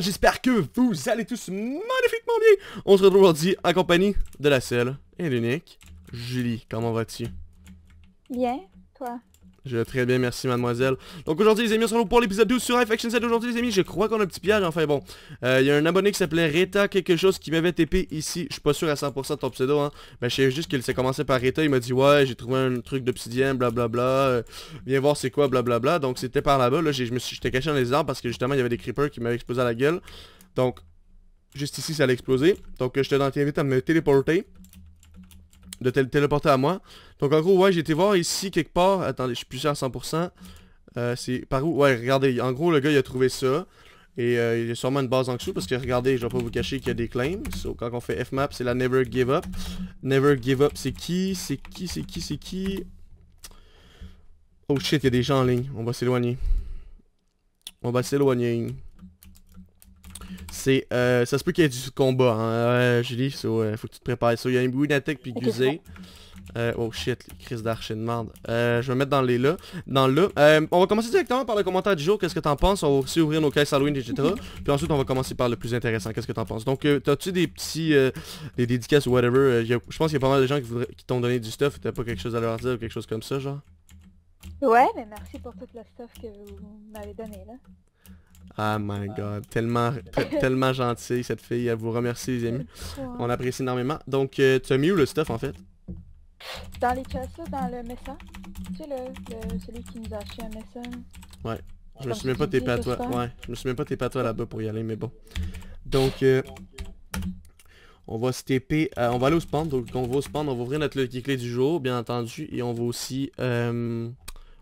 j'espère que vous allez tous magnifiquement bien On se retrouve aujourd'hui en compagnie de la selle et l'unique Julie, comment vas-tu Bien, toi je très bien, merci mademoiselle. Donc aujourd'hui les amis, on se retrouve pour l'épisode 12 sur Faction 7. Aujourd'hui les amis, je crois qu'on a un petit piège, enfin bon. Euh, il y a un abonné qui s'appelait Reta quelque chose qui m'avait TP ici. Je suis pas sûr à 100% de ton pseudo, hein. Mais ben, je sais juste qu'il s'est commencé par Reta, il m'a dit ouais, j'ai trouvé un truc d'obsidien, blablabla. bla. Euh, viens voir c'est quoi, blablabla. Donc c'était par là-bas, là, je me suis j'étais caché dans les arbres parce que justement il y avait des creepers qui m'avaient explosé à la gueule. Donc, juste ici, ça allait exploser. Donc je te t'invite à me téléporter de téléporter à moi. Donc en gros, ouais, j'ai été voir ici quelque part. Attendez, je suis plus à 100%. Euh, c'est par où Ouais, regardez, en gros, le gars, il a trouvé ça. Et euh, il y a sûrement une base en dessous parce que regardez, je vais pas vous cacher qu'il y a des claims. quand on fait F FMAP, c'est la Never Give Up. Never Give Up, c'est qui C'est qui C'est qui C'est qui Oh shit, il y a des gens en ligne. On va s'éloigner. On va s'éloigner. C'est, euh, ça se peut qu'il y ait du combat, hein, Julie, euh, faut que tu te prépares. So, il y a une d'attaque puis Guzé. Euh, oh shit, crise d'archer de euh, je vais me mettre dans les là. Dans le. Euh, on va commencer directement par le commentaire du jour. Qu'est-ce que t'en penses On va aussi ouvrir nos caisses Halloween, etc. Puis ensuite, on va commencer par le plus intéressant. Qu'est-ce que t'en penses Donc, t'as-tu des petits. des dédicaces ou whatever Je pense qu'il y a pas mal de gens qui, t'ont donné du stuff. T'as pas quelque chose à leur dire ou quelque chose comme ça, genre Ouais, mais merci pour tout le stuff que vous m'avez donné là. Ah my god, tellement, tellement gentille cette fille, à vous remercie les amis. On apprécie énormément. Donc tu as mis où le stuff en fait dans les chats, dans le message, Tu sais, le, celui qui nous a acheté un Messa. Ouais. Je me souviens pas t'es pas toi. Ouais. Je me souviens pas t'es pas toi là-bas pour y aller, mais bon. Donc, euh, on va se taper. Euh, on va aller au spawn. Donc, on va au spawn. On va ouvrir notre clé du jour, bien entendu. Et on va aussi euh,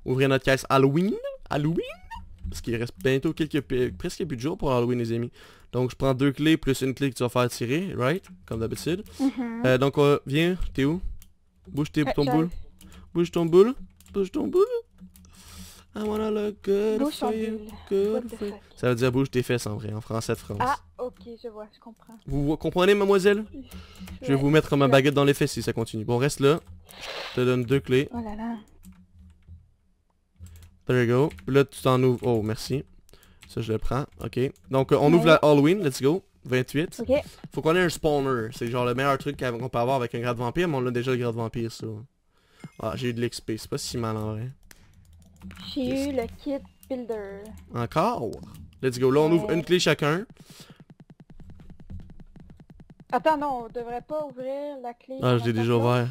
ouvrir notre caisse Halloween. Halloween parce qu'il reste bientôt quelques presque plus de jours pour Halloween les amis. Donc je prends deux clés plus une clé que tu vas faire tirer, right? Comme d'habitude. Mm-hmm. euh, donc on vient, t'es où? Bouge tes, ton boule. Bouge ton boule. Bouge ton boule. I wanna look good for you, Ça veut dire bouge tes fesses en vrai, en français de France. Ah, ok, je vois, je comprends. Vous comprenez, mademoiselle Je vais vous mettre ma baguette dans les fesses si ça continue. Bon, reste là. Je te donne deux clés. Oh là là. There you go. Là, tu t'en ouvres. Oh, merci. Ça, je le prends. Ok. Donc, on ouvre la Halloween. Let's go. 28. Ok. Faut qu'on ait un spawner. C'est genre le meilleur truc qu'on peut avoir avec un grade vampire, mais on a déjà le grade vampire, ça. Ah, j'ai eu de l'XP, c'est pas si mal en vrai. J'ai eu le kit builder. Encore? Let's go. Là, on ouvre une clé chacun. Attends, non, on devrait pas ouvrir la clé. Ah, je l'ai déjà ouvert.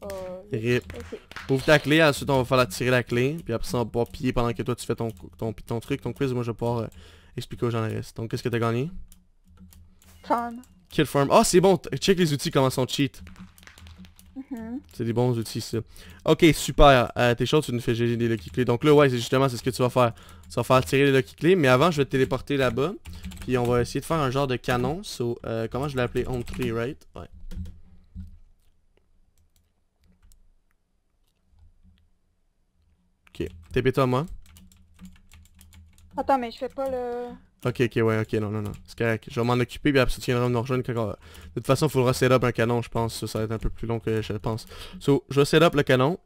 Oh, Rip. Ouvre ta clé, ensuite on va falloir tirer la clé, puis après ça on va pouvoir piller pendant que toi tu fais ton, ton, ton truc, ton quiz, moi je vais pouvoir euh, expliquer où j'en reste. Donc qu'est-ce que t'as gagné Kill Farm. oh, c'est bon. Check les outils, comment sont cheat. Mm-hmm. C'est des bons outils, ça. Ok, super. Euh, t'es chaud, tu nous fais gérer des Lucky Clés. Donc là, ouais, c'est justement, c'est ce que tu vas faire. Tu vas faire tirer les Lucky Clés. Mais avant, je vais te téléporter là-bas. Puis on va essayer de faire un genre de canon. Euh, comment je l'ai appelé On tree, right? Ouais. Ok. TP toi, moi. Attends, mais je fais pas le... Ok, ok, ouais, ok, non, non, non. C'est correct. Je vais m'en occuper, puis après ça, tiendra viendras me rejoindre quand... De toute façon, il faudra setup un canon, je pense. Ça, va être un peu plus long que je pense. So, je vais setup le canon.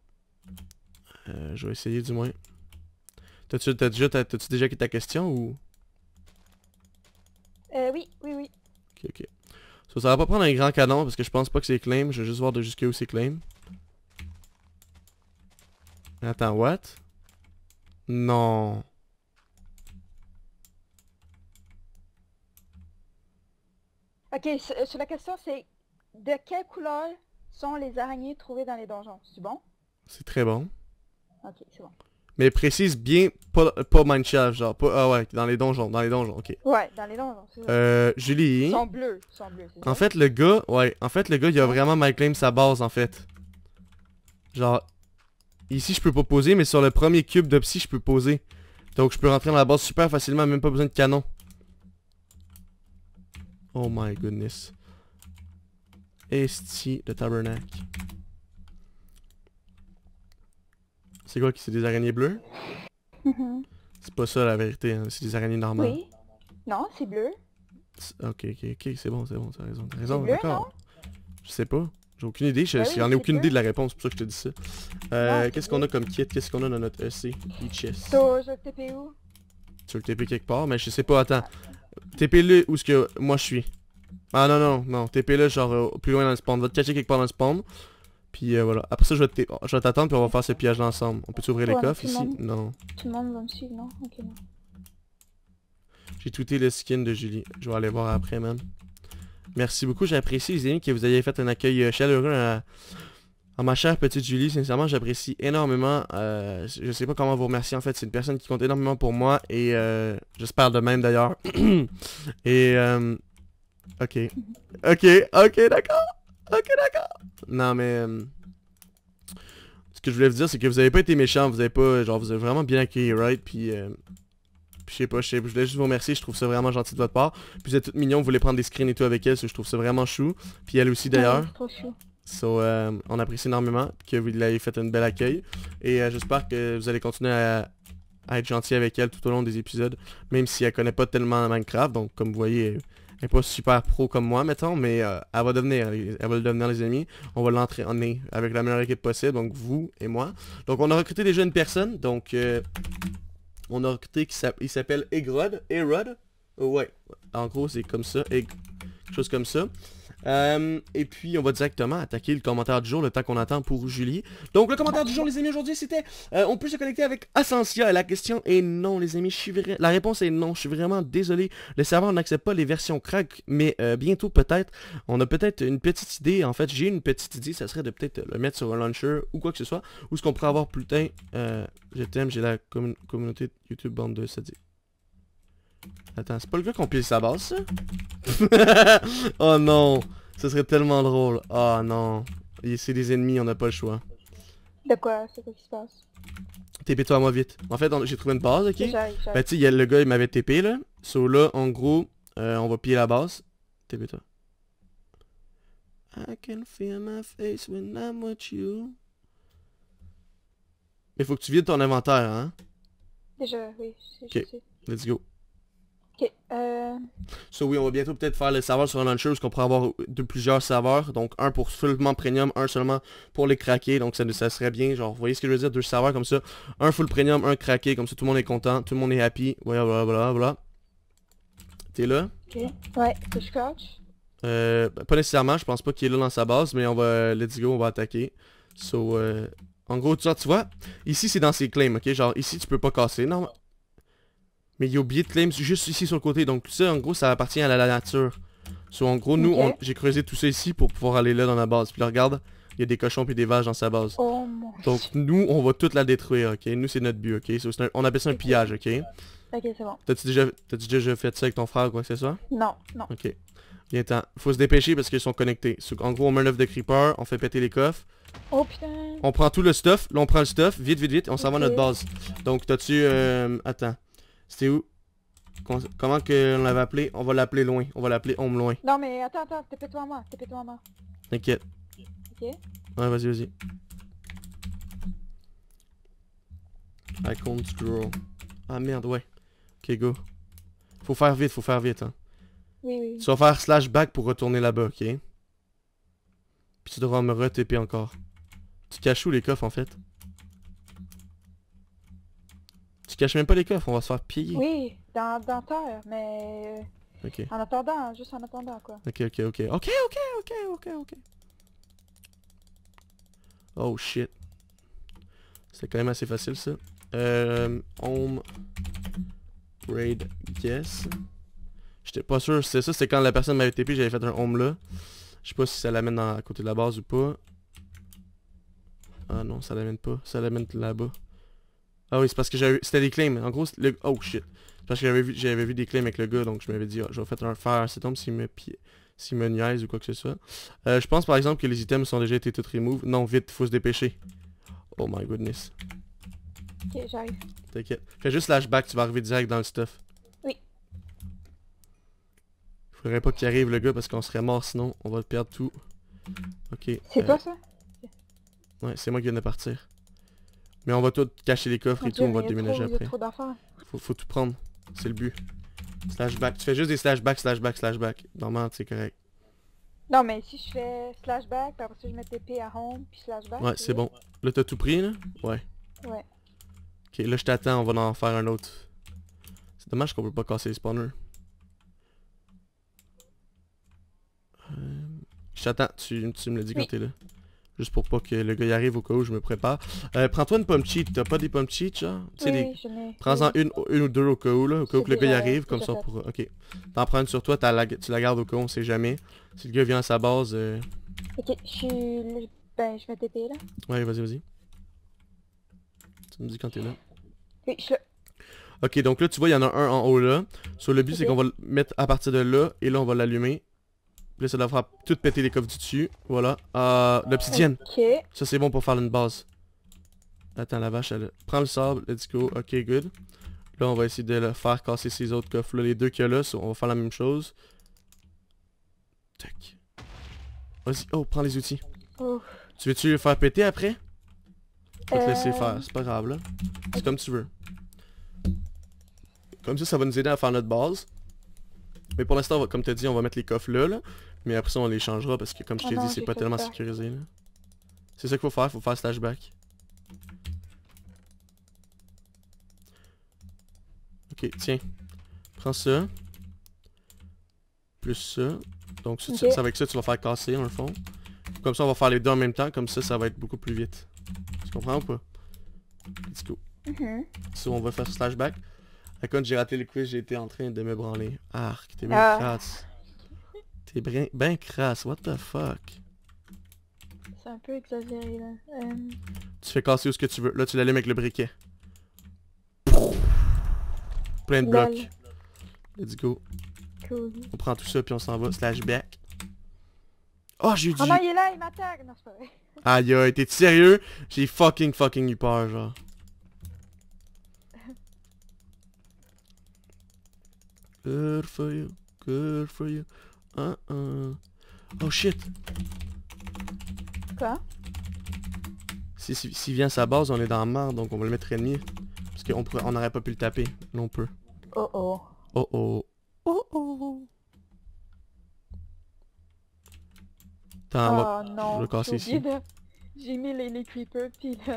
Euh, je vais essayer, du moins. T'as-tu déjà, quitté ta question, ou... Euh, oui, oui, oui. Ok, ok. So, ça va pas prendre un grand canon, parce que je pense pas que c'est claim. Je vais juste voir de jusqu'où c'est claim. Attends, what? Non. Ok, euh, sur la question, c'est de quelle couleur sont les araignées trouvées dans les donjons? C'est bon? C'est très bon. Ok, c'est bon. Mais précise bien, pas, pas Minecraft, genre, ah ouais, dans les donjons, dans les donjons, ok. Ouais, dans les donjons, c'est Euh, Julie. Ils sont bleus, ils sont bleus. En fait, le gars, ouais, en fait, le gars, il a vraiment my claim sa base, en fait. Genre, ici, je peux pas poser, mais sur le premier cube de psy, je peux poser. Donc, je peux rentrer dans la base super facilement, même pas besoin de canon. Oh my goodness. Esti de tabernacle. C'est quoi qui c'est des araignées bleues? Mm-hmm. C'est pas ça la vérité, hein. c'est des araignées normales. Oui. Non, c'est bleu. Ok, ok, ok, c'est bon, c'est bon, t'as raison. T'as raison, d'accord. Je sais pas. J'ai aucune idée, j'en ben ai aucune idée de la réponse, c'est pour ça que je te dis ça. Euh, qu'est-ce qu'on a comme kit, qu'est-ce qu'on a dans notre EC? ECHES. So, je le TP où? Tu veux le TP quelque part, mais je sais pas, attends. TP-le où ce que moi je suis. Ah non, non, non. TP-le genre euh, plus loin dans le spawn. Va te cacher quelque part dans le spawn. Puis euh, voilà. Après ça, je vais t'attendre puis on va faire ce piège ensemble. On peut s'ouvrir les coffres ici? Non Non. Tout le monde va me suivre, non? Ok, non. J'ai tweeté le skin de Julie. Je vais aller voir après, même Merci beaucoup, j'apprécie les amis que vous ayez fait un accueil euh, chaleureux à, ah, ma chère petite Julie, sincèrement, j'apprécie énormément. Euh, je sais pas comment vous remercier. En fait, c'est une personne qui compte énormément pour moi et euh, j'espère de même d'ailleurs. et euh, ok, ok, ok, d'accord, ok, d'accord. Non mais euh, ce que je voulais vous dire, c'est que vous avez pas été méchant, vous avez pas, genre, vous avez vraiment bien accueilli, right Puis euh, je sais pas, je voulais juste vous remercier, je trouve ça vraiment gentil de votre part. Puis vous êtes toute mignon, vous voulez prendre des screens et tout avec elle, je trouve ça vraiment chou. Puis elle aussi d'ailleurs. So, euh, on apprécie énormément que vous l'ayez fait un bel accueil. Et euh, j'espère que vous allez continuer à, être gentil avec elle tout au long des épisodes, même si elle connaît pas tellement Minecraft. Donc, comme vous voyez, elle n'est pas super pro comme moi, mettons, mais euh, elle va devenir, elle, va le devenir, les amis. On va l'entraîner avec la meilleure équipe possible, donc vous et moi. Donc, on a recruté déjà une personne, donc... on a recruté qui s'appelle Egrod. Erod. ouais. En gros, c'est comme ça. chose comme ça. Euh, et puis, on va directement attaquer le commentaire du jour, le temps qu'on attend pour Julie. Donc, le commentaire du jour, les amis, aujourd'hui, c'était euh, on peut se connecter avec Ascensia. La question est non, les amis. suis La réponse est non. Je suis vraiment désolé. Le serveur n'accepte pas les versions crack, mais euh, bientôt, peut-être, on a peut-être une petite idée. En fait, j'ai une petite idée. Ça serait de peut-être le mettre sur un launcher ou quoi que ce soit. Ou ce qu'on pourrait avoir plus tard. je t'aime, j'ai la communauté YouTube bande 2, ça dit. Attends, c'est pas le gars qu'on pille sa base, ça Oh non Ce serait tellement drôle. Oh non. C'est des ennemis, on n'a pas le choix. De quoi C'est quoi qui se passe TP-toi à moi vite. En fait, j'ai trouvé une base, ok Bah tu sais, le gars, il m'avait TP, là. So là, en gros, euh, on va piller la base. TP-toi. I can feel my face when I'm with you. Mais faut que tu vides ton inventaire, hein Déjà, oui. Ok, let's go. Ok, euh... So oui, on va bientôt peut-être faire les saveurs sur un launcher parce qu'on pourrait avoir de plusieurs serveurs Donc un pour seulement premium, un seulement pour les craquer Donc ça, ça serait bien, genre, vous voyez ce que je veux dire, deux serveurs comme ça. Un full premium, un craqué, comme ça tout le monde est content, tout le monde est happy. Voilà, voilà, voilà, voilà. T'es là? Ok, ouais, je Euh, ben, pas nécessairement, je pense pas qu'il est là dans sa base, mais on va, let's go, on va attaquer. So, euh, en gros, genre, tu vois, ici c'est dans ses claims, ok? Genre, ici tu peux pas casser, non? Mais il a oublié de claim juste ici sur le côté. Donc ça, en gros, ça appartient à la, nature. So, en gros, nous, j'ai creusé tout ça ici pour pouvoir aller là dans la base. Puis là, regarde, il y a des cochons puis des vaches dans sa base. Oh, mon Donc nous, on va toute la détruire, ok? Nous, c'est notre but, ok? on appelle ça un pillage, ok? Ok, c'est bon. T'as-tu déjà, déjà fait ça avec ton frère, ou quoi, c'est ça? Non, non. Ok. Bien, temps. Faut se dépêcher parce qu'ils sont connectés. en gros, on met œuf de creeper, on fait péter les coffres. Oh putain. On prend tout le stuff, là on prend le stuff, vite, vite, vite, on s'en va à notre base. Donc, t'as-tu... Euh, attends. C'était où Comment qu'on on l'avait appelé On va l'appeler loin. On va l'appeler Home loin. Non mais attends, attends, t'es toi moi, t'es toi à moi. T'inquiète. Ok. Ouais, vas-y, vas-y. I can't Ah merde, ouais. Ok, go. Faut faire vite, faut faire vite, hein. Oui, oui. Tu vas faire slash back pour retourner là-bas, ok Puis tu devras me re encore. Tu caches où les coffres, en fait tu caches même pas les coffres, on va se faire piller. Oui, dans, dans terre, mais... Ok. En attendant, juste en attendant, quoi. Ok, ok, ok. Ok, ok, ok, ok, ok. Oh shit. C'est quand même assez facile, ça. Euh, home raid guess. J'étais pas sûr, c'est ça, c'est quand la personne m'avait TP, j'avais fait un home là. Je sais pas si ça l'amène à côté de la base ou pas. Ah non, ça l'amène pas, ça l'amène là-bas. Ah oui, c'est parce que j'avais... C'était des claims. En gros, le... Oh shit. Parce que j'avais vu, vu des claims avec le gars, donc je m'avais dit, ah, je vais faire un fire c'est tombe s'il me, s'il me niaise ou quoi que ce soit. Euh, je pense par exemple que les items sont déjà été tout remove. Non, vite, faut se dépêcher. Oh my goodness. Ok, j'arrive. T'inquiète. Fais juste back tu vas arriver direct dans le stuff. Oui. Faudrait pas qu'il arrive le gars parce qu'on serait mort sinon, on va perdre tout. Ok. C'est quoi euh, ça Ouais, c'est moi qui viens de partir. Mais on va tout cacher les coffres et tout, on va déménager après. Faut, faut tout prendre, c'est le but. Slash back, tu fais juste des slash back, slash back, slash back. Normalement, c'est correct. Non, mais si je fais slash back, puis après je mets TP à home, puis slash back. Ouais, c'est bon. Là, t'as tout pris, là Ouais. Ouais. Ok, là, je t'attends, on va en faire un autre. C'est dommage qu'on peut pas casser les spawners. Euh, je t'attends, tu, tu me le dis quand t'es là. Juste pour pas que le gars y arrive au cas où je me prépare. Euh, Prends-toi une pomme cheat. T'as pas des pommes cheat, genre oui, Prends-en une, une, ou deux au cas où, là. Au cas où que le gars y arrive, comme ça pour... Ok. T'en prends une sur toi, tu la gardes au cas où, on sait jamais. Si le gars vient à sa base... Euh. Ok, je suis... Ben, je vais t'aider là. Ouais, vas-y, vas-y. Tu me dis quand t'es là. Oui, je suis Ok, donc là, tu vois, il y en a un en haut, là. Sur le but, c'est qu'on va le mettre à partir de là, et là, on va l'allumer. Puis là, ça doit tout péter les coffres du dessus. Voilà. Euh, l'obsidienne. Ok. Ça, c'est bon pour faire une base. Attends, la vache, elle... Prends le sable, let's go. Ok, good. Là, on va essayer de le faire casser ces autres coffres-là. Les deux qu'il y a là, on va faire la même chose. Tac. Vas-y. Oh, prends les outils. Oh. Tu veux-tu le faire péter après? On va te laisser euh. faire, c'est pas grave là. C'est comme tu veux. Comme ça, ça va nous aider à faire notre base. Mais pour l'instant, comme t'as dit, on va mettre les coffres là, là. Mais après ça, on les changera parce que comme je ah t'ai dit, c'est pas tellement sécurisé, sécurisé. C'est ça qu'il faut faire, faut faire slash Ok, tiens. Prends ça. Plus ça. Donc ça, avec ça, tu vas faire casser dans le fond. Comme ça, on va faire les deux en même temps. Comme ça, ça va être beaucoup plus vite. Tu comprends ou pas? Let's go. si mm-hmm. so, on va faire slash À quand j'ai raté le quiz, j'ai en train de me branler. Arc, t'es es c'est bien, crasse, what the fuck? C'est un peu exagéré là. Tu fais casser où ce que tu veux. Là, tu l'allumes avec le briquet. Plein de blocs. Let's go. On prend tout ça puis on s'en va. Slash back. Oh, j'ai eu du... Ah non, il est là, il m'attaque! Non, c'est pas vrai. Aïe aïe, t'es sérieux? J'ai fucking fucking eu peur, genre. Good for you, good for you. Oh shit Quoi Si, si, si vient sa base, on est dans la merde, donc on va le mettre ennemi. Parce qu'on on n'aurait pas pu le taper. non on peut. Oh oh. Oh oh. Oh oh. Attends, va... Ah, non, je le casser ici. J'ai mis les, creepers pis le...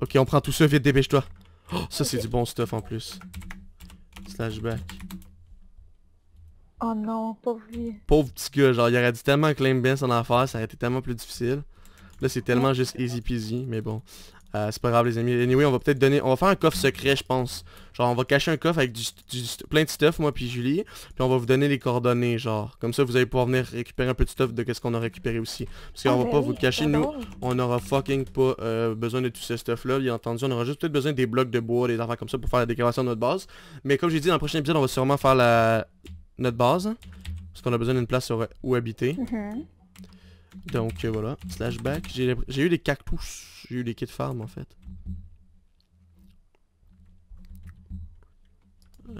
Ok, on prend tout ça, vite, dépêche-toi. Oh, ça, c'est du bon stuff en plus. Slashback. Oh non, pauvre lui. Pauvre petit gars, genre il aurait dû tellement claim bien son affaire, ça aurait été tellement plus difficile. Là c'est tellement juste easy peasy, mais bon. Euh, c'est pas grave les amis. Anyway, on va peut-être donner... On va faire un coffre secret, je pense. Genre, on va cacher un coffre avec du, plein de stuff, moi puis Julie. Puis on va vous donner les coordonnées, genre. Comme ça, vous allez pouvoir venir récupérer un peu de stuff de qu'est-ce qu'on a récupéré aussi. Parce qu'on ah va ben pas vous cacher, nous, on aura fucking pas euh, besoin de tout ce stuff-là. Bien entendu, on aura juste peut-être besoin des blocs de bois, des affaires comme ça pour faire la déclaration de notre base. Mais comme j'ai dit, dans le prochain épisode, on va sûrement faire la notre base. Hein, parce qu'on a besoin d'une place euh, où, habiter. Mm-hmm. Donc euh, voilà, slash back. J'ai eu des cactus. J'ai eu des kits farm en fait. Euh,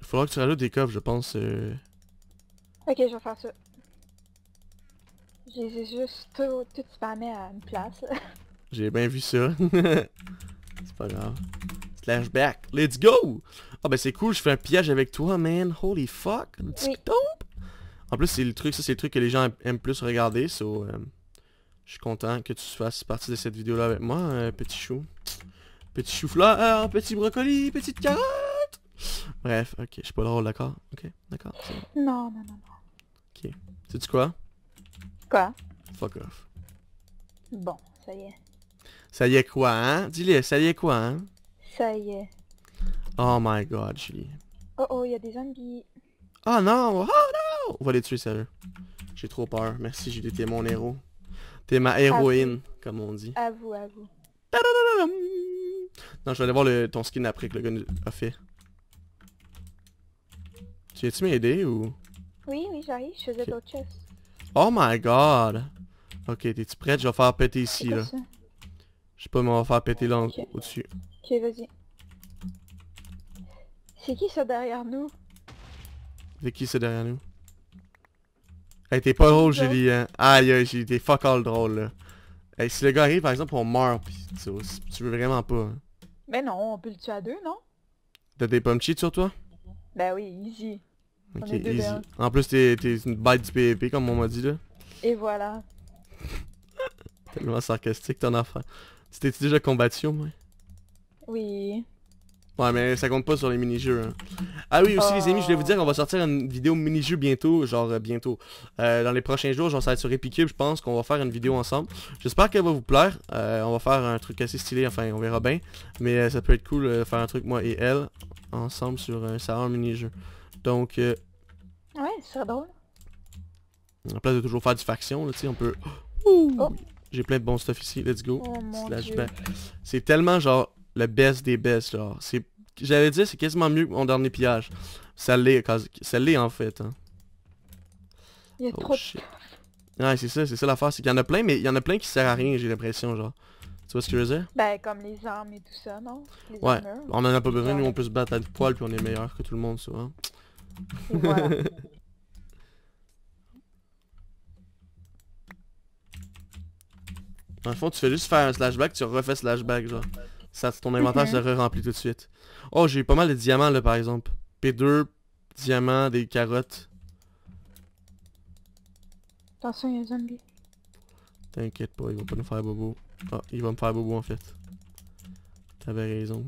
il faudra que tu rajoutes des coffres, je pense. Ok, je vais faire ça. J'ai juste tout, tout à une place. J'ai bien vu ça. C'est pas grave. Flashback. Let's go! Ah oh, ben c'est cool, je fais un pillage avec toi, man. Holy fuck. En plus, c'est le truc, ça c'est le truc que les gens aiment plus regarder, so... Euh, je suis content que tu fasses partie de cette vidéo-là avec moi, euh, petit chou. Petit chou-fleur, petit brocoli, petite carotte! Bref, ok, je suis pas drôle, d'accord? Ok, d'accord. Non, non, non, non. Ok. Sais-tu quoi? Quoi? Fuck off. Bon, ça y est. Ça y est quoi, hein? Dis-le, ça y est quoi, hein? Ça y est. Oh my god, Julie. Oh oh, il y a des zombies. Oh non, oh non On va les tuer, sérieux. J'ai trop peur. Merci Julie, t'es mon héros. T'es ma héroïne, comme on dit. Avoue, vous, à vous. Non, je vais aller voir ton skin après que le gars a fait. Tu viens-tu m'aider ou... Oui, oui, j'arrive, je faisais d'autres choses. Oh my god! Ok, t'es-tu prête? Je vais faire péter ici, là. Je sais pas, mais on va faire péter là au-dessus. Ok, vas-y. C'est qui ça derrière nous C'est qui ça derrière nous Hey, t'es pas drôle, Julien. Aïe, aïe, j'ai t'es fuck all drôle, là. Hey, si le gars arrive, par exemple, on meurt, pis tu, veux vraiment pas. Hein. Mais non, on peut le tuer à deux, non T'as des pommes cheats sur toi Ben oui, easy. Ok, easy. En plus, t'es une bête du PvP, comme on m'a dit, là. Et voilà. Tellement sarcastique, ton affaire. C'était déjà combattu au Oui. Ouais, mais ça compte pas sur les mini-jeux. Hein. Ah oui, aussi, les amis, je voulais vous dire, qu'on va sortir une vidéo mini-jeu bientôt, genre euh, bientôt. Euh, dans les prochains jours, genre ça va être sur Epicube, je pense qu'on va faire une vidéo ensemble. J'espère qu'elle va vous plaire. Euh, on va faire un truc assez stylé, enfin, on verra bien. Mais ça peut être cool de faire un truc, moi et elle, ensemble sur un salon mini-jeu. Donc... Ouais, c'est drôle. En place de toujours faire du faction, là, tu sais, on peut... Oh. Ouh. J'ai plein de bons stuff ici. Let's go. Oh, c'est tellement genre le best des best. Genre. C'est, j'avais dit, c'est quasiment mieux que mon dernier pillage. Ça l'est, l'est en fait. Hein. Il y a oh, trop shit. Ouais, c'est ça, c'est ça l'affaire. C'est qu'il y en a plein, mais il y en a plein qui sert à rien, j'ai l'impression, genre. Tu vois ce que je veux dire? Ben, comme les armes et tout ça, non? ouais, on en a pas besoin, nous on peut se battre à poil puis on est meilleur que tout le monde souvent. Voilà. Dans le fond, tu fais juste faire un slashback, tu refais slashback, genre. Ça, ton inventaire mhm. se re remplit tout de suite. Oh, j'ai eu pas mal de diamants, là, par exemple. P2, diamants, des carottes. Attention, il y un zombie. T'inquiète pas, il va pas nous faire bobo. oh il va me faire bobo, en fait. T'avais raison.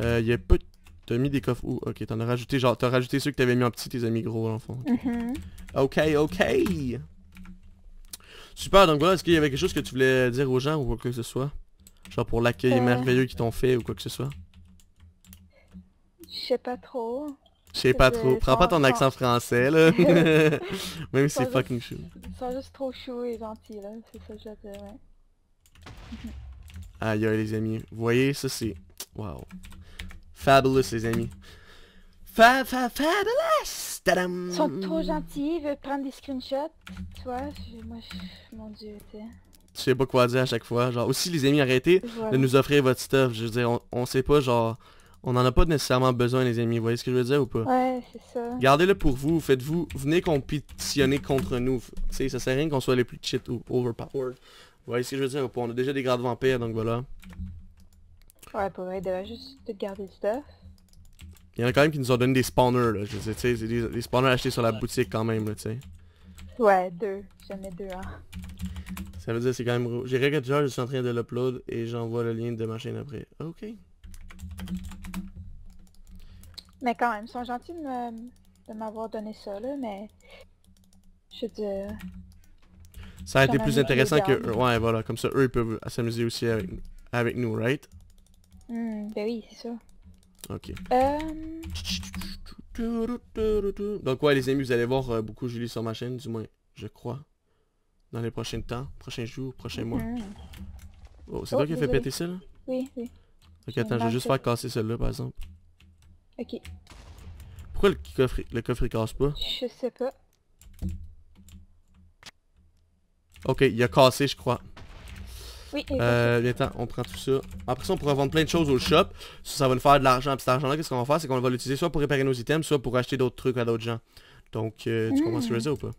Euh, il y a peu... T'as mis des coffres où? Ok, t'en as rajouté, genre, t'as rajouté ceux que t'avais mis en petit, tes amis gros, en fond. ok, mhm. ok Super, donc voilà, est-ce qu'il y avait quelque chose que tu voulais dire aux gens ou quoi que ce soit Genre pour l'accueil euh. merveilleux qu'ils t'ont fait ou quoi que ce soit Je sais pas trop. Je sais pas trop. Prends pas ton accent français, là. Même si c'est fucking chou. Ils sont juste trop chou et gentils, là. C'est ça que je veux dire, Aïe, les amis. Vous voyez, ça c'est... Wow. Fabulous, les amis. Fa fa fabulous Tadam Ils sont trop gentils, ils veulent prendre des screenshots. Toi, moi, mon dieu, t'es... Tu sais pas quoi dire à chaque fois. Genre, aussi, les amis, arrêtez de nous offrir votre stuff. Je veux dire, on, sait pas, genre... On en a pas nécessairement besoin, les amis. Vous voyez ce que je veux dire ou pas? Ouais, c'est ça. Gardez-le pour vous. Faites-vous... Venez compétitionner contre nous. Tu sais, ça sert à rien qu'on soit les plus cheat ou overpowered. Vous voyez ce que je veux dire ou pas? On a déjà des grades vampires, donc voilà. Ouais, pour vrai, de juste garder le stuff. Il y en a quand même qui nous ont donné des spawners, là. Je sais, tu sais, des, des, spawners achetés sur la boutique quand même, là, tu sais. Ouais, deux. J'en ai deux, hein. Ça veut dire c'est quand même gros. J'ai regardé déjà, je suis en train de l'upload et j'envoie le lien de ma chaîne après. Ok. Mais quand même, ils sont gentils de m'avoir donné ça, là, mais... Je veux dire... Ça a été plus intéressant que eux. Ouais, voilà, comme ça, eux, ils peuvent s'amuser aussi avec, nous, right? Hum, ben oui, c'est ça. Ok. Euh, Donc ouais les amis, vous allez voir euh, beaucoup Julie sur ma chaîne, du moins, je crois. Dans les prochains temps, prochains jours, prochains mois. Mhm. Oh, c'est toi oh, qui as fait péter celle là Oui, oui. Ok, attends, je vais juste faire casser celle-là par exemple. Ok. Pourquoi le coffre, le coffre il casse pas Je sais pas. Ok, il a cassé je crois. Oui, euh, bien, attends, on prend tout ça. Après ça, on pourra vendre plein de choses au shop. Ça, va nous faire de l'argent. Puis cet argent-là, qu'est-ce qu'on va faire C'est qu'on va l'utiliser soit pour réparer nos items, soit pour acheter d'autres trucs à d'autres gens. Donc, euh, tu commences comprends ce que veux hmm. ou pas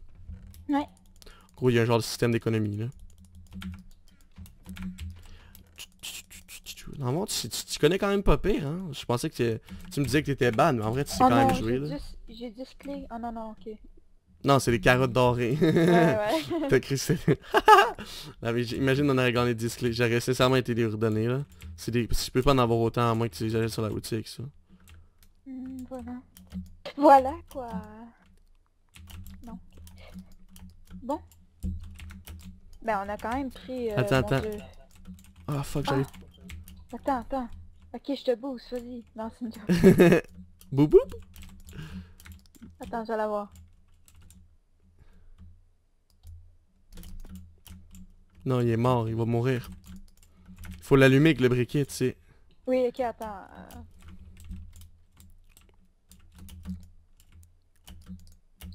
Ouais. En gros, il y a un genre de système d'économie, là. Dans tu, tu, tu, connais quand même pas pire, hein Je pensais que tu, me disais que t'étais ban, mais en vrai, tu sais oh quand même jouer, là. J'ai 10 clés. Ah oh, non, non, ok. Non, c'est des carottes dorées. ouais, T'as cru c'est... Imagine aurait gagné 10 clés. j'aurais sincèrement été les redonner là. C'est des... Je peux pas en avoir autant, à moins que tu les achètes sur la boutique, ça. Hmm, voilà. Voilà, quoi. Non. Bon. Ben, on a quand même pris... Euh, attends, attends. Ah fuck, j'arrive... Ah! Attends, attends. Ok, je te bouge, vas-y. Non, c'est une joke. Boubou Attends, je vais la voir. Non, il est mort, il va mourir. Faut l'allumer avec le briquet, tu sais. Oui, ok, attends.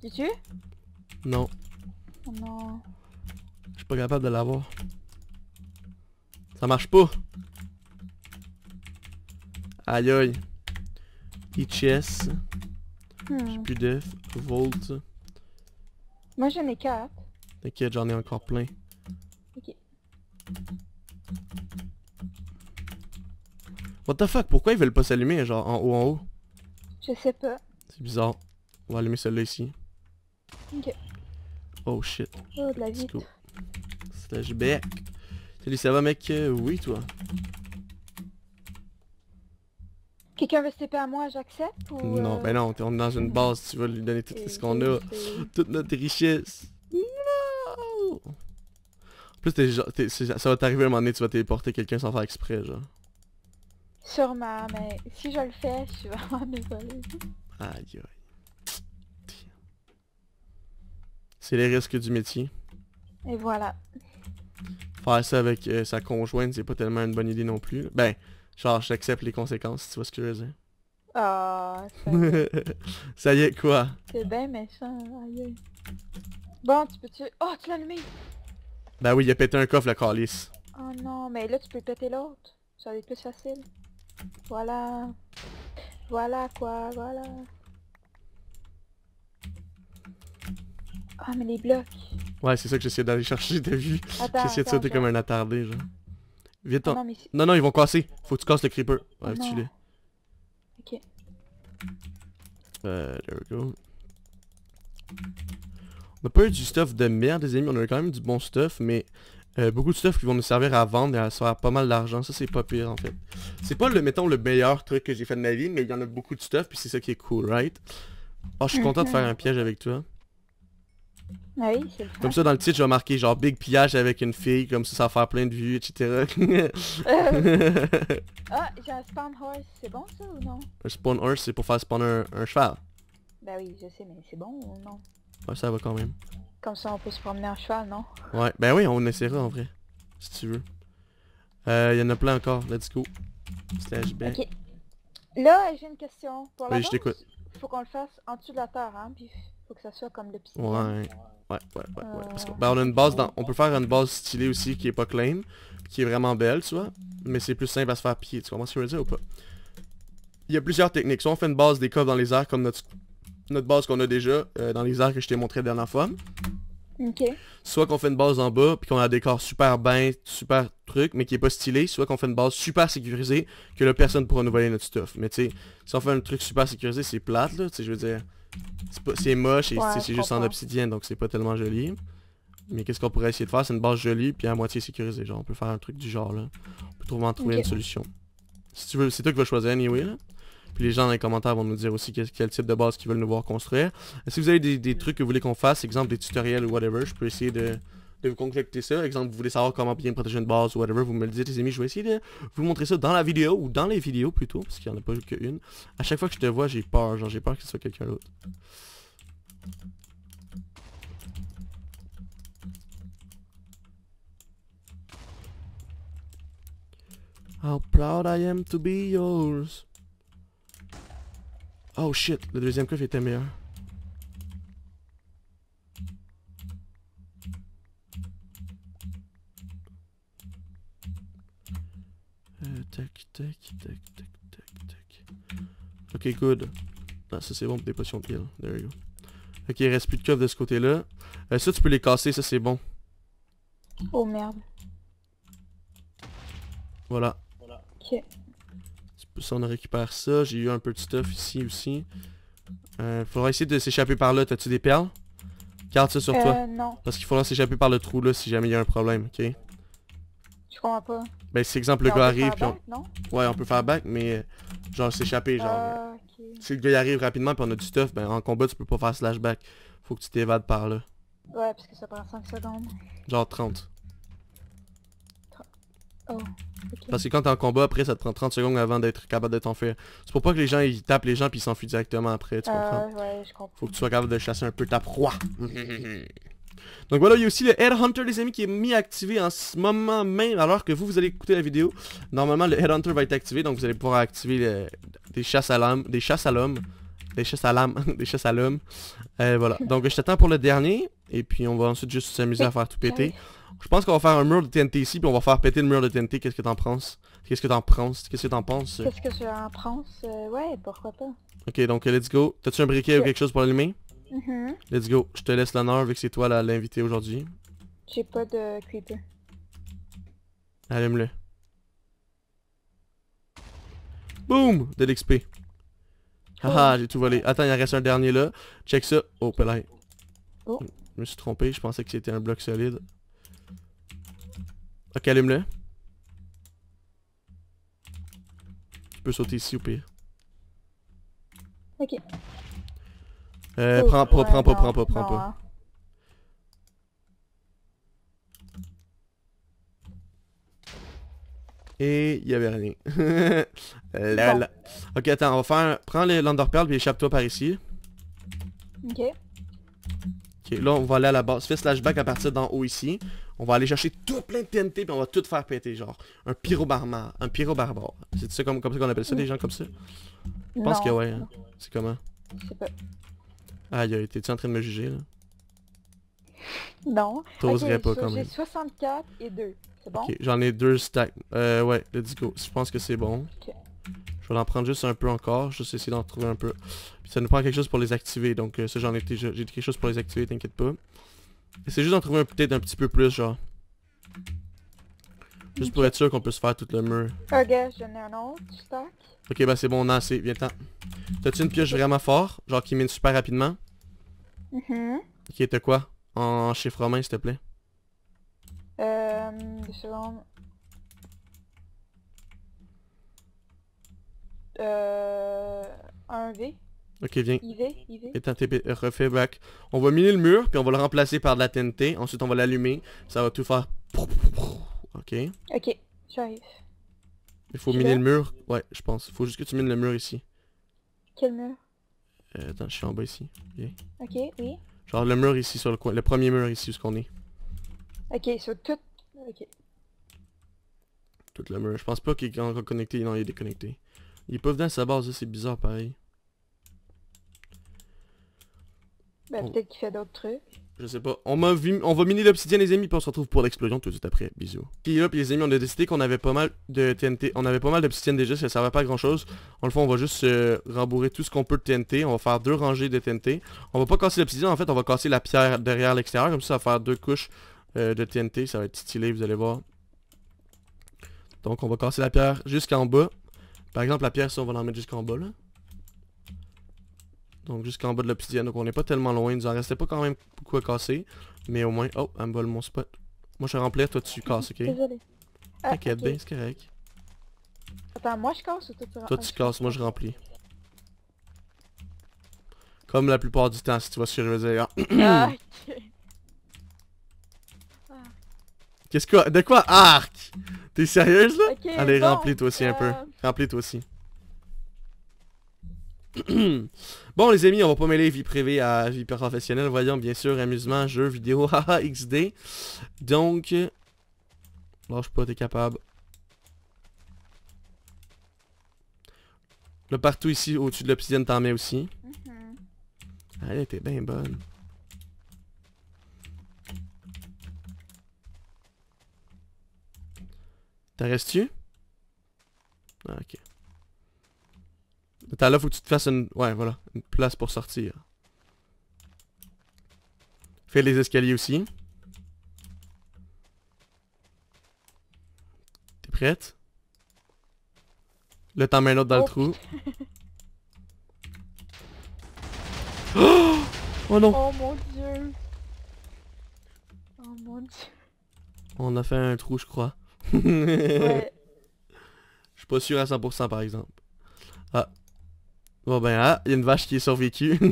Tu euh. tu Non. Oh non. Je suis pas capable de l'avoir. Ça marche pas. Aïe aïe. HS. Hmm. J'ai plus d'œufs. Volt. Moi j'en ai quatre. T'inquiète, j'en ai encore plein. What the fuck, pourquoi ils veulent pas s'allumer, genre en haut, en haut Je sais pas. C'est bizarre. On va allumer celle-là ici. Ok. Oh shit. Oh, de la vie. Slash back. Salut, ça va, mec euh, Oui, toi Quelqu'un veut se à moi, j'accepte ou... Euh? Non, ben non, on est dans une base, tu vas lui donner tout ce qu'on a. Euh. Toute notre richesse. Non plus, t'es, ça va t'arriver à un moment donné, tu vas téléporter quelqu'un sans faire exprès, genre. Sûrement, mais si je le fais, je suis vraiment désolée. Aïe aïe. C'est les risques du métier. Et voilà. Faire ça avec euh, sa conjointe, c'est pas tellement une bonne idée non plus. Ben, genre, j'accepte les conséquences, si tu vois ce que je veux dire. Ah, oh, ça y est. quoi? C'est bien méchant, aïe. Bon, tu peux-tu... Oh, tu l'as allumé! Bah ben oui, il a pété un coffre, le calice. Oh non, mais là, tu peux péter l'autre. Ça va être plus facile. Voilà. Voilà quoi, voilà. Ah, mais les blocs. Ouais, c'est ça que j'essayais d'aller chercher, t'as vu? J'essayais de sauter comme un attardé, genre. Vite, oh, non, non, ils vont casser. Faut que tu casses le creeper. Ouais, ah tu les Ok. Euh, there we go. On a pas eu du stuff de merde, les amis. On a quand même du bon stuff, mais euh, beaucoup de stuff qui vont nous servir à vendre et à se faire pas mal d'argent. Ça, c'est pas pire, en fait. C'est pas, le mettons, le meilleur truc que j'ai fait de ma vie, mais il y en a beaucoup de stuff, puis c'est ça qui est cool, right? Oh, je suis content de faire un piège avec toi. Ah oui, c'est Comme ça, dans le titre, je vais marquer genre Big piège avec une fille, comme ça, ça va faire plein de vues, etc. Euh, ah, j'ai un spawn horse, c'est bon ça ou non? Un spawn horse, c'est pour faire spawn un, cheval. Bah oui, je sais, mais c'est bon ou non? Ouais, ça va quand même. Comme ça, on peut se promener en cheval, non? Ouais, ben oui, on essaiera en vrai. Si tu veux. Euh, y en a plein encore. Let's go. Slash B. Ok. Là, j'ai une question. Pour la oui, je t'écoute. Faut qu'on le fasse en dessous de la terre, hein, puis faut que ça soit comme le petit. Ouais. Ouais, ouais, ouais, ouais. Euh. Parce que, ben, on a une base dans... On peut faire une base stylée aussi qui est pas clean qui est vraiment belle, tu vois. Mais c'est plus simple à se faire pied, tu comprends ce que je veux dire ou pas? Il y a plusieurs techniques. Soit on fait une base des coffres dans les airs comme notre notre base qu'on a déjà euh, dans les arts que je t'ai montré la dernière fois. Soit qu'on fait une base en bas, puis qu'on a un décor super bain, super truc, mais qui est pas stylé. Soit qu'on fait une base super sécurisée, que là, personne pourra nous voler notre stuff. Mais tu sais, si on fait un truc super sécurisé, c'est plate, là. Tu sais, je veux dire, c'est moche et c'est juste en obsidienne, donc c'est pas tellement joli. Mais qu'est-ce qu'on pourrait essayer de faire C'est une base jolie, puis à moitié sécurisée. Genre, on peut faire un truc du genre, là. On peut trouver en trouver une solution. Si tu veux, c'est toi qui vas choisir, anyway, là. Puis les gens dans les commentaires vont nous dire aussi quel, type de base qu'ils veulent nous voir construire. Si vous avez des, trucs que vous voulez qu'on fasse, exemple des tutoriels ou whatever, je peux essayer de, vous collecter ça. Exemple, vous voulez savoir comment bien protéger une base ou whatever, vous me le dites les amis, je vais essayer de vous montrer ça dans la vidéo ou dans les vidéos plutôt, parce qu'il n'y en a pas qu'une. À chaque fois que je te vois, j'ai peur, genre j'ai peur que ce soit quelqu'un d'autre. How proud I am to be yours. Oh shit, le deuxième coffre était meilleur. Euh, tac, tac, tac, tac, tac, tac. Ok, good. Ah, ça c'est bon pour des potions de kill There you go. Ok, il reste plus de coffres de ce côté-là. Euh, ça, tu peux les casser, ça c'est bon. Oh merde. Voilà ça, on récupère ça. J'ai eu un peu de stuff ici aussi. Euh, faudra essayer de s'échapper par là. T'as-tu des perles? Garde ça sur toi. Euh, non. Parce qu'il faudra s'échapper par le trou là si jamais il y a un problème, ok? Je comprends pas. Ben si exemple le gars arrive puis on... Ouais on peut faire back mais euh, genre s'échapper genre... Ah, si le gars arrive rapidement puis on a du stuff, ben en combat tu peux pas faire slash back. Faut que tu t'évades par là. Ouais parce que ça prend 5 secondes. Genre 30. Oh, Parce que quand t'es en combat, après, ça te prend 30 secondes avant d'être capable de t'enfuir. C'est pour pas que les gens, ils tapent les gens puis ils s'enfuient directement après, tu ah, comprends? Ouais, je comprends. Faut que tu sois capable de chasser un peu ta proie. Donc voilà, il y a aussi le Headhunter, les amis, qui est mis activé en ce moment même, alors que vous, vous allez écouter la vidéo. Normalement, le Headhunter va être activé, donc vous allez pouvoir activer des chasses à l'homme, des chasses à l'homme, des chasses à l'âme, des chasses à l'homme. Et euh, voilà, donc je t'attends pour le dernier, et puis on va ensuite juste s'amuser à faire tout péter. Je pense qu'on va faire un mur de TNT ici, puis on va faire péter le mur de TNT. Qu'est-ce que t'en penses Qu'est-ce que t'en penses Qu'est-ce que t'en penses Qu'est-ce que j'en pense euh, Ouais, pourquoi pas. Ok, donc euh, let's go. T'as-tu un briquet ou quelque chose pour l'allumer? mm mm-hmm. Let's go. Je te laisse l'honneur vu que c'est toi l'invité aujourd'hui. J'ai pas de creeper. Allume-le. BOOM! De l'XP. Haha, oh. ah, j'ai tout volé. Attends, il en reste un dernier là. Check ça. Oh, pelin. Oh. Je me suis trompé, je pensais que c'était un bloc solide. Ok, allume-le. Tu peux sauter ici au pire. Ok. Euh, oh, prends pas, prends pas, prends pas, prends pas. Et il y avait rien. Lala. Euh, ok, attends, on va faire... Prends l'Underpearl puis échappe-toi par ici. Ok. Ok, là on va aller à la base. Fais slashback à partir d'en haut ici. On va aller chercher tout plein de TNT puis on va tout faire péter, genre. Un pyro Un pyro C'est ça comme, ça qu'on appelle ça, des gens comme ça? Je pense que ouais. Hein. C'est comment? Je sais pas. Aïe, t'es-tu en train de me juger là? Non. T'oserais pas quand même. J'ai 64 et 2. C'est bon? Ok, j'en ai deux stacks. Euh ouais, let's go. Je pense que c'est bon. Ok vais en prendre juste un peu encore, juste essayer d'en trouver un peu. Puis ça nous prend quelque chose pour les activer, donc euh, ça j'en ai, j'ai quelque chose pour les activer, t'inquiète pas. C'est juste d'en trouver peut-être un petit peu plus, genre. Juste pour être sûr qu'on peut se faire tout le mur. Ok, j'en ai un autre, stack. Ok, bah c'est bon, on a assez, viens-t'en. T'as-tu une pioche vraiment fort, genre qui mine super rapidement? Mhm. Ok, t'as quoi? En chiffre romain, s'il te plaît. Euh, des Euh... Un V. Ok, viens. IV, IV. Et back. On va miner le mur, puis on va le remplacer par de la TNT. Ensuite, on va l'allumer. Ça va tout faire... Ok. Ok, j'arrive. Il faut miner le mur. Ouais, je pense. Il faut juste que tu mines le mur ici. Quel mur euh, Attends, je suis en bas ici. Ok, oui. Genre le mur ici sur le coin. Le premier mur ici où ce qu'on est. Ok, sur tout... Ok. Tout le mur. Je pense pas qu'il est encore connecté. Non, il est déconnecté. Ils peuvent à sa base, c'est bizarre pareil. Ben, peut-être qu'il fait d'autres trucs. Je sais pas. On, on va miner l'obsidienne, les amis, puis on se retrouve pour l'explosion tout de suite après. Bisous. Puis là, les amis, on a décidé qu'on avait pas mal de TNT. On avait pas mal d'obsidienne déjà, ça servait pas à grand chose. En le fond, on va juste euh, rembourrer tout ce qu'on peut de TNT. On va faire deux rangées de TNT. On va pas casser l'obsidienne, en fait, on va casser la pierre derrière l'extérieur. Comme ça, ça va faire deux couches euh, de TNT. Ça va être stylé, vous allez voir. Donc, on va casser la pierre jusqu'en bas. Par exemple, la pierre, ça, on va l'en mettre jusqu'en bas, là. Donc, jusqu'en bas de l'obsidienne. Donc, on n'est pas tellement loin. Il nous en restait pas quand même beaucoup à casser. Mais au moins... Oh, elle me vole mon spot. Moi, je vais remplir. Toi, tu casses, OK? Désolé. Ah, ok. T'inquiète bien, c'est correct. Attends, moi, je casse ou toi, tu remplis? Toi, tu casses. Moi, je remplis. Comme la plupart du temps, si tu vas sur que je ah, Qu'est-ce que... De quoi Arc T'es sérieuse là Allez, remplis-toi aussi un peu. Euh, remplis-toi aussi. bon les amis, on va pas mêler vie privée à vie professionnelle, voyons bien sûr, amusement, jeux, vidéo, haha, XD. Donc, lâche pas, t'es capable. Le partout ici, au-dessus de l'obsidienne, t'en mets aussi. Mm-hmm. Ah t'es Elle était bien bonne. T'en restes-tu? Ah, ok. T'as là, faut que tu te fasses une... Ouais, voilà. Une place pour sortir. Fais les escaliers aussi. T'es prête? Le temps mets un dans le oh. trou. Oh, oh non! Oh mon dieu! Oh mon dieu! On a fait un trou, je crois. Je suis pas sûr à 100% par exemple. Ah. Bon ben ah, il y a une vache qui est survécue.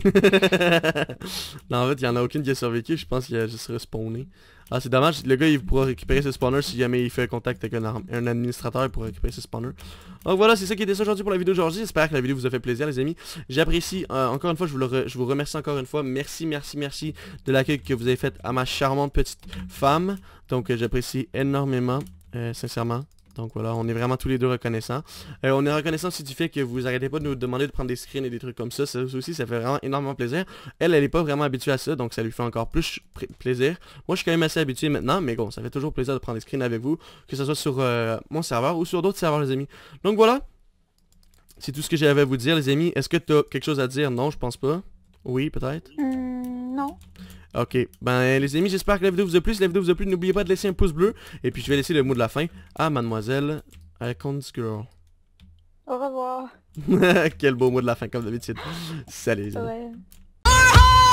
non en fait, il y en a aucune qui est survécue, je pense qu'il a juste respawné. Ah c'est dommage, le gars il pourra récupérer ses spawners si jamais il fait contact avec un, administrateur pour récupérer ce spawners. Donc voilà, c'est ça qui était ça aujourd'hui pour la vidéo d'aujourd'hui. J'espère que la vidéo vous a fait plaisir les amis. J'apprécie, euh, encore une fois, je vous, vous remercie encore une fois. Merci, merci, merci de l'accueil que vous avez fait à ma charmante petite femme. Donc euh, j'apprécie énormément. Euh, sincèrement. Donc voilà, on est vraiment tous les deux reconnaissants. Euh, on est reconnaissants aussi du fait que vous arrêtez pas de nous demander de prendre des screens et des trucs comme ça. Ça aussi, ça fait vraiment énormément plaisir. Elle, elle est pas vraiment habituée à ça, donc ça lui fait encore plus plaisir. Moi, je suis quand même assez habitué maintenant, mais bon, ça fait toujours plaisir de prendre des screens avec vous, que ce soit sur euh, mon serveur ou sur d'autres serveurs, les amis. Donc voilà, c'est tout ce que j'avais à vous dire, les amis. Est-ce que tu as quelque chose à dire Non, je pense pas. Oui, peut-être hmm, Non. Ok, ben les amis, j'espère que la vidéo vous a plu. Si la vidéo vous a plu, n'oubliez pas de laisser un pouce bleu. Et puis je vais laisser le mot de la fin à mademoiselle Icon's Girl. Au revoir. Quel beau mot de la fin comme d'habitude. Salut les amis.